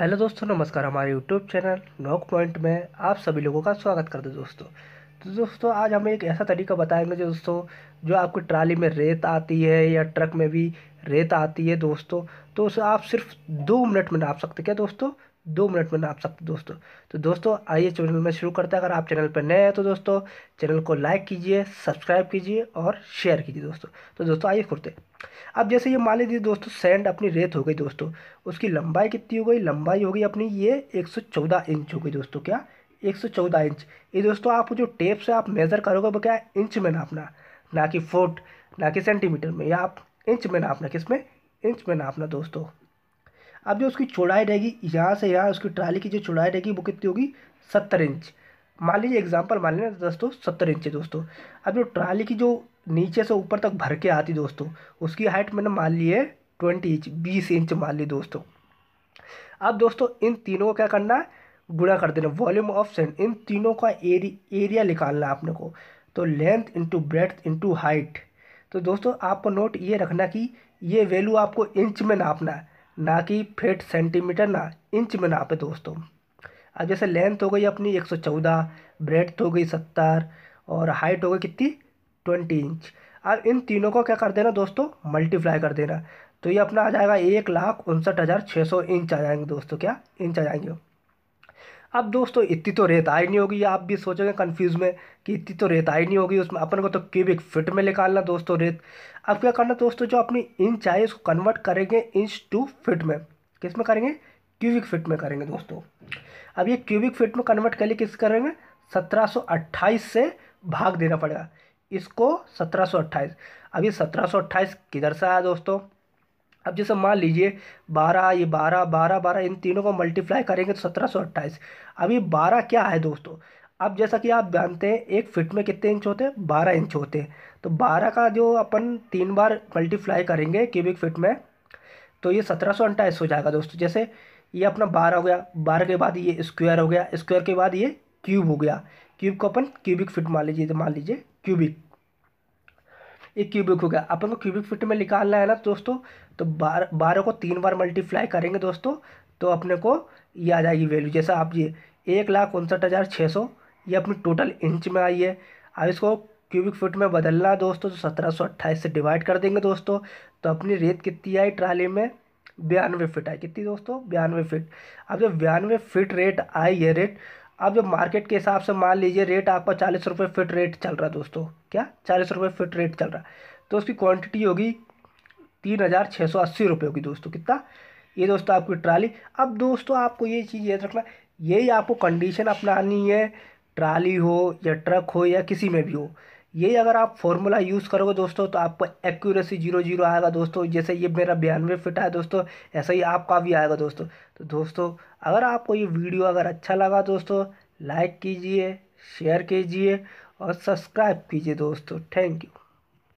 hello दोस्तों नमस्कार हमारे यूट्यूब चैनल नॉक पॉइंट में आप सभी लोगों का स्वागत करते दोस्तों तो दोस्तों आज हम एक ऐसा तरीका बताएंगे जो दोस्तों जो आपकी ट्राली में रेत आती है या ट्रक में भी रेत आती है दोस्तों तो उसे आप सिर्फ दो मिनट में नाप सकते क्या दोस्तों दो मिनट में आप सब दोस्तों तो दोस्तों आइए चैनल में शुरू करते हैं अगर आप चैनल पर नए हैं तो दोस्तों चैनल को लाइक कीजिए सब्सक्राइब कीजिए और शेयर कीजिए दोस्तों तो दोस्तों आइए खुलते अब जैसे ये मान लीजिए दोस्तों सैंड अपनी रेत हो गई दोस्तों उसकी लंबाई कितनी हो गई लंबाई हो गई अपनी ये एक इंच हो गई दोस्तों क्या एक इंच ये दोस्तों आप जो टेप से आप मेज़र करोगे वो क्या इंच में नापना ना कि फुट ना कि सेंटीमीटर में या आप इंच में नापना किस में इंच में नापना दोस्तों अब जो उसकी चौड़ाई रहेगी यहाँ से यहाँ उसकी ट्राली की जो चौड़ाई रहेगी वो कितनी होगी सत्तर इंच मान लीजिए एग्जाम्पल मान लीजिए दोस्तों सत्तर इंच है दोस्तों अब जो ट्राली की जो नीचे से ऊपर तक भर के आती दोस्तों उसकी हाइट मैंने मान ली है ट्वेंटी इंच बीस इंच मान ली दोस्तों अब दोस्तों इन तीनों को क्या करना है गुणा कर देना वॉल्यूम ऑफ सेंड इन तीनों का एरी एरिया निकालना है आपने को तो length into breadth into height तो दोस्तों आपको नोट ये रखना कि ये वैल्यू आपको इंच में नापना है ना कि फिट सेंटीमीटर ना इंच में नापे दोस्तों अब जैसे लेंथ हो गई अपनी एक सौ चौदह ब्रेथ हो गई सत्तर और हाइट हो गई कितनी ट्वेंटी इंच अब इन तीनों को क्या कर देना दोस्तों मल्टीप्लाई कर देना तो ये अपना आ जाएगा एक लाख उनसठ हज़ार छः सौ इंच आ जाएंगे दोस्तों क्या इंच आ जाएंगे अब दोस्तों इतनी तो रेत आई नहीं होगी आप भी सोचोगे कन्फ्यूज़ में कि इतनी तो रेत आई नहीं होगी उसमें अपन को तो क्यूबिक फिट में निकालना दोस्तों रेत अब क्या करना दोस्तों जो अपनी इंच आई उसको कन्वर्ट करेंगे इंच टू फिट में किस में करेंगे क्यूबिक फिट में करेंगे दोस्तों अब ये क्यूबिक फिट में कन्वर्ट कर लिए किस करेंगे सत्रह से भाग देना पड़ेगा इसको सत्रह अब ये सत्रह किधर से आया दोस्तों अब जैसे मान लीजिए बारह ये बारह बारह बारह इन तीनों को मल्टीप्लाई करेंगे तो सत्रह सौ अट्ठाईस अभी बारह क्या है दोस्तों अब जैसा कि आप जानते हैं एक फिट में कितने इंच होते हैं बारह इंच होते हैं तो बारह का जो अपन तीन बार मल्टीप्लाई करेंगे क्यूबिक फिट में तो ये सत्रह सौ अट्ठाईस हो जाएगा दोस्तों जैसे ये अपना बारह हो गया बारह के बाद ये स्क्वायर हो गया स्क्वायर के बाद ये क्यूब हो गया क्यूब को अपन क्यूबिक फिट मान लीजिए तो मान लीजिए क्यूबिक ये क्यूबिक हो गया अपन को क्यूबिक फिट में निकालना है ना दोस्तों तो बार बारह को तीन बार मल्टीप्लाई करेंगे दोस्तों तो अपने को ये आ जाएगी वैल्यू जैसा आप ये एक लाख उनसठ हज़ार छः सौ ये अपनी टोटल इंच में आई है अब इसको क्यूबिक फिट में बदलना है दोस्तों तो सत्रह सौ अट्ठाईस से डिवाइड कर देंगे दोस्तों तो अपनी रेत कितनी आई ट्राली में बयानवे फिट आई कितनी दोस्तों बयानवे फिट अब जब बयानवे फिट रेट आई है रेट आप जब मार्केट के हिसाब से मान लीजिए रेट आपका चालीस रुपये फिट रेट चल रहा है दोस्तों क्या चालीस रुपये फिट रेट चल रहा है तो उसकी क्वांटिटी होगी तीन हज़ार छः सौ अस्सी रुपये होगी दोस्तों कितना ये दोस्तों आपकी ट्राली अब दोस्तों आपको ये चीज़ याद रखना यही आपको कंडीशन अपनानी है ट्राली हो या ट्रक हो या किसी में भी हो ये अगर आप फॉर्मूला यूज़ करोगे दोस्तों तो आपको एक्यूरेसी जीरो जीरो आएगा दोस्तों जैसे ये मेरा बयानवे फिट आया दोस्तों ऐसा ही आपका भी आएगा दोस्तों तो दोस्तों अगर आपको ये वीडियो अगर अच्छा लगा दोस्तों लाइक कीजिए शेयर कीजिए और सब्सक्राइब कीजिए दोस्तों थैंक यू